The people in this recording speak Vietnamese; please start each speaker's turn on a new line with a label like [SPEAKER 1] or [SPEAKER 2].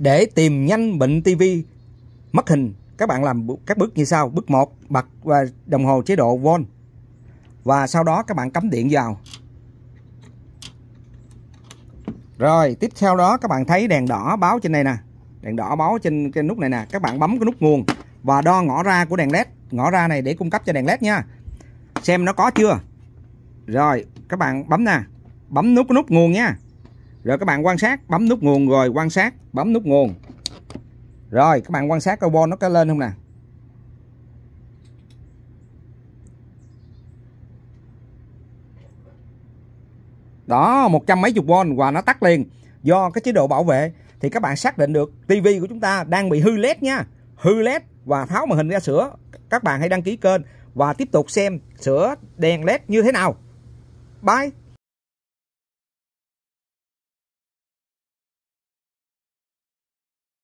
[SPEAKER 1] để tìm nhanh bệnh TV mất hình các bạn làm các bước như sau bước 1 bật và đồng hồ chế độ volt và sau đó các bạn cắm điện vào rồi tiếp theo đó các bạn thấy đèn đỏ báo trên đây nè đèn đỏ báo trên cái nút này nè các bạn bấm cái nút nguồn và đo ngõ ra của đèn led ngõ ra này để cung cấp cho đèn led nha xem nó có chưa rồi các bạn bấm nè bấm nút cái nút nguồn nha rồi các bạn quan sát bấm nút nguồn rồi quan sát bấm nút nguồn rồi các bạn quan sát carbon nó có lên không nè đó một trăm mấy chục volt và nó tắt liền do cái chế độ bảo vệ thì các bạn xác định được tivi của chúng ta đang bị hư led nha hư led và tháo màn hình ra sửa các bạn hãy đăng ký kênh và tiếp tục xem sửa đèn led như thế nào
[SPEAKER 2] bye